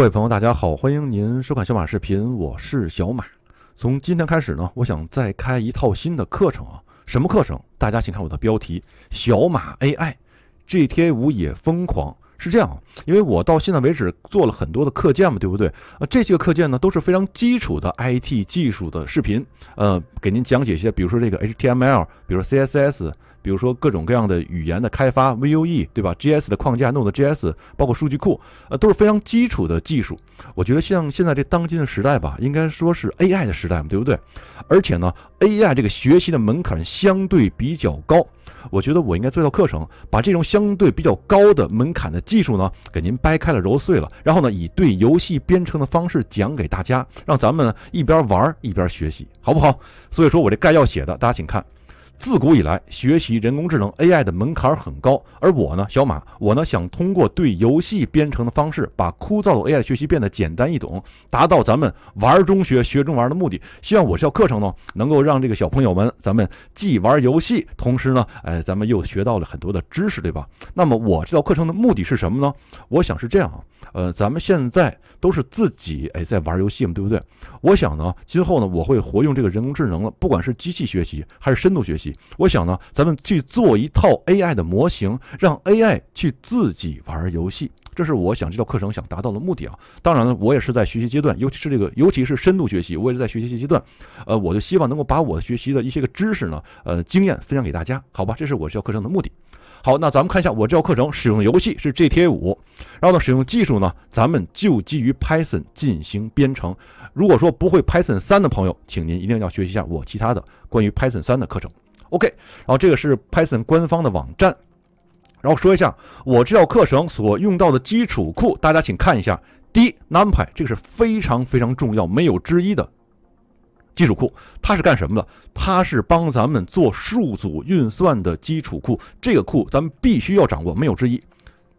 各位朋友，大家好，欢迎您收看小马视频，我是小马。从今天开始呢，我想再开一套新的课程啊。什么课程？大家请看我的标题：小马 AI GTA 五也疯狂。是这样，因为我到现在为止做了很多的课件嘛，对不对？啊，这些课件呢都是非常基础的 IT 技术的视频，呃，给您讲解一些，比如说这个 HTML，比如说 CSS。比如说各种各样的语言的开发，Vue 对吧？JS 的框架，Node.js，包括数据库，呃，都是非常基础的技术。我觉得像现在这当今的时代吧，应该说是 AI 的时代嘛，对不对？而且呢，AI 这个学习的门槛相对比较高。我觉得我应该做一套课程，把这种相对比较高的门槛的技术呢，给您掰开了揉碎了，然后呢，以对游戏编程的方式讲给大家，让咱们一边玩一边学习，好不好？所以说我这概要写的，大家请看。自古以来，学习人工智能 AI 的门槛很高，而我呢，小马，我呢想通过对游戏编程的方式，把枯燥的 AI 学习变得简单易懂，达到咱们玩中学、学中玩的目的。希望我这道课程呢，能够让这个小朋友们，咱们既玩游戏，同时呢，哎，咱们又学到了很多的知识，对吧？那么我这道课程的目的是什么呢？我想是这样啊，呃，咱们现在都是自己哎在玩游戏嘛，对不对？我想呢，今后呢，我会活用这个人工智能了，不管是机器学习还是深度学习。我想呢，咱们去做一套 AI 的模型，让 AI 去自己玩游戏，这是我想这道课程想达到的目的啊。当然呢，我也是在学习阶段，尤其是这个尤其是深度学习，我也是在学习阶段。呃，我就希望能够把我学习的一些个知识呢，呃，经验分享给大家，好吧？这是我这道课程的目的。好，那咱们看一下我这道课程使用游戏是 GTA 五，然后呢，使用技术呢，咱们就基于 Python 进行编程。如果说不会 Python 三的朋友，请您一定要学习一下我其他的关于 Python 三的课程。OK，然后这个是 Python 官方的网站。然后说一下我这道课程所用到的基础库，大家请看一下。第一，NumPy 这个是非常非常重要、没有之一的基础库。它是干什么的？它是帮咱们做数组运算的基础库。这个库咱们必须要掌握，没有之一。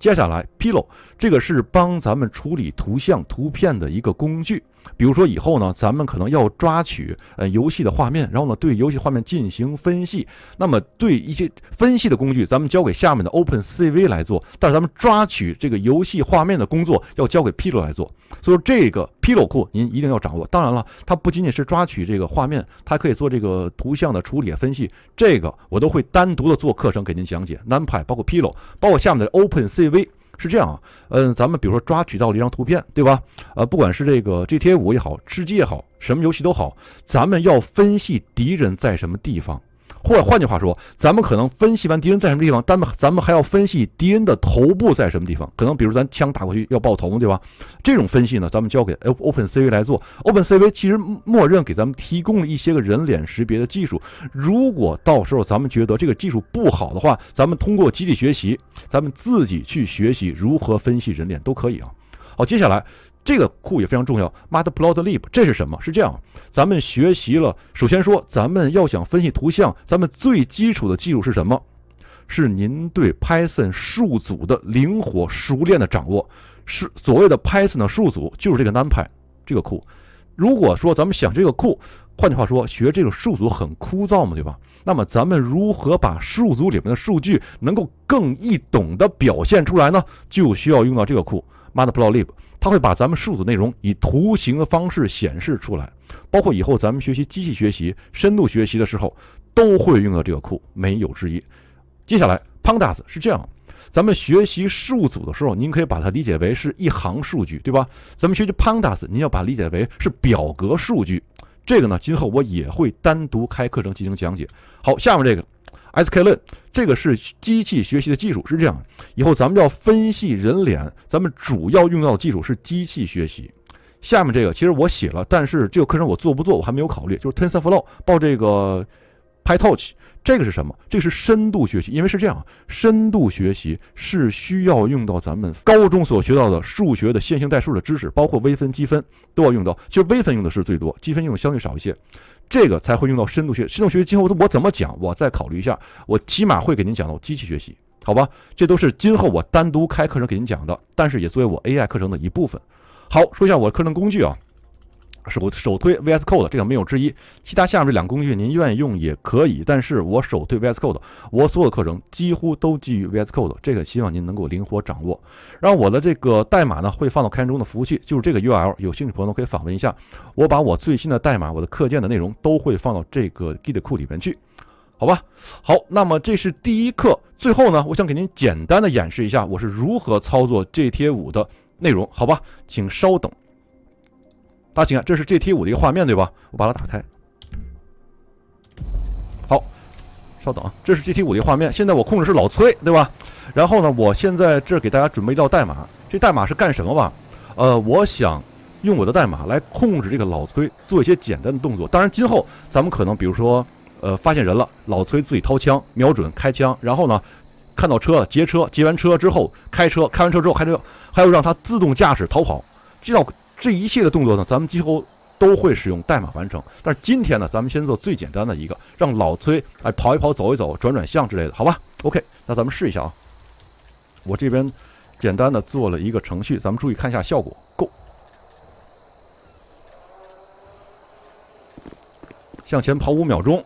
接下来，Pillow 这个是帮咱们处理图像、图片的一个工具。比如说以后呢，咱们可能要抓取呃游戏的画面，然后呢对游戏画面进行分析。那么对一些分析的工具，咱们交给下面的 OpenCV 来做。但是咱们抓取这个游戏画面的工作要交给 Pillow 来做。所以这个 Pillow 库您一定要掌握。当然了，它不仅仅是抓取这个画面，它可以做这个图像的处理分析。这个我都会单独的做课程给您讲解。NumPy 包括 Pillow，包括下面的 OpenCV。GTV。是这样啊，嗯，咱们比如说抓取到了一张图片，对吧？呃，不管是这个 GTA 五也好，吃鸡也好，什么游戏都好，咱们要分析敌人在什么地方。或者换句话说，咱们可能分析完敌人在什么地方，但咱们还要分析敌人的头部在什么地方。可能比如咱枪打过去要爆头，对吧？这种分析呢，咱们交给 Open CV 来做。Open CV 其实默认给咱们提供了一些个人脸识别的技术。如果到时候咱们觉得这个技术不好的话，咱们通过机器学习，咱们自己去学习如何分析人脸都可以啊。好，接下来。这个库也非常重要。matplotlib，这是什么？是这样，咱们学习了。首先说，咱们要想分析图像，咱们最基础的技术是什么？是您对 Python 数组的灵活、熟练的掌握。是所谓的 Python 的数组，就是这个 NumPy 这个库。如果说咱们想这个库，换句话说，学这个数组很枯燥嘛，对吧？那么咱们如何把数组里面的数据能够更易懂的表现出来呢？就需要用到这个库。matplotlib，它会把咱们数组内容以图形的方式显示出来，包括以后咱们学习机器学习、深度学习的时候，都会用到这个库，没有之一。接下来 pandas 是这样，咱们学习数组的时候，您可以把它理解为是一行数据，对吧？咱们学习 pandas，您要把它理解为是表格数据，这个呢，今后我也会单独开课程进行讲解。好，下面这个。S K Learn 这个是机器学习的技术，是这样。以后咱们要分析人脸，咱们主要用到的技术是机器学习。下面这个其实我写了，但是这个课程我做不做，我还没有考虑。就是 TensorFlow 报这个。Pytorch 这个是什么？这个是深度学习，因为是这样，深度学习是需要用到咱们高中所学到的数学的线性代数的知识，包括微分积分都要用到。其实微分用的是最多，积分用的相对少一些。这个才会用到深度学。深度学习今后我怎么讲？我再考虑一下。我起码会给您讲到机器学习，好吧？这都是今后我单独开课程给您讲的，但是也作为我 AI 课程的一部分。好，说一下我的课程工具啊。手手推 VS Code 这个没有之一，其他下面这两个工具您愿意用也可以，但是我手推 VS Code，我所有的课程几乎都基于 VS Code，这个希望您能够灵活掌握。然后我的这个代码呢会放到开源中的服务器，就是这个 URL，有兴趣朋友可以访问一下。我把我最新的代码，我的课件的内容都会放到这个 Git 库里面去，好吧？好，那么这是第一课。最后呢，我想给您简单的演示一下我是如何操作 g T 五的内容，好吧？请稍等。大家请看，这是 GT 五的一个画面，对吧？我把它打开。好，稍等，啊，这是 GT 五的画面。现在我控制是老崔，对吧？然后呢，我现在这给大家准备一道代码，这代码是干什么吧？呃，我想用我的代码来控制这个老崔做一些简单的动作。当然，今后咱们可能比如说，呃，发现人了，老崔自己掏枪，瞄准开枪；然后呢，看到车劫车，劫完车之后开车，开完车之后还车，还要让他自动驾驶逃跑。这道这一切的动作呢，咱们几乎都会使用代码完成。但是今天呢，咱们先做最简单的一个，让老崔哎跑一跑、走一走、转转向之类的，好吧？OK，那咱们试一下啊。我这边简单的做了一个程序，咱们注意看一下效果。Go，向前跑五秒钟，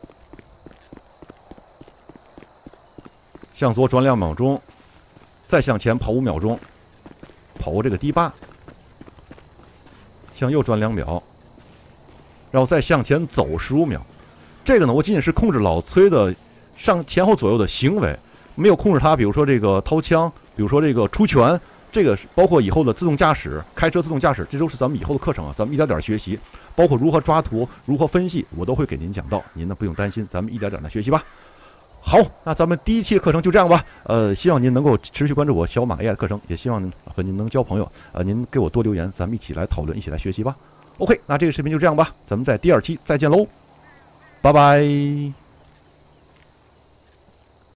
向左转两秒钟，再向前跑五秒钟，跑过这个堤坝。向右转两秒，然后再向前走十五秒。这个呢，我仅仅是控制老崔的上前后左右的行为，没有控制他，比如说这个掏枪，比如说这个出拳，这个包括以后的自动驾驶开车、自动驾驶，这都是咱们以后的课程啊。咱们一点点学习，包括如何抓图、如何分析，我都会给您讲到，您呢不用担心，咱们一点点的学习吧。好，那咱们第一期的课程就这样吧。呃，希望您能够持续关注我小马 AI 课程，也希望您和您能交朋友。呃，您给我多留言，咱们一起来讨论，一起来学习吧。OK，那这个视频就这样吧，咱们在第二期再见喽，拜拜。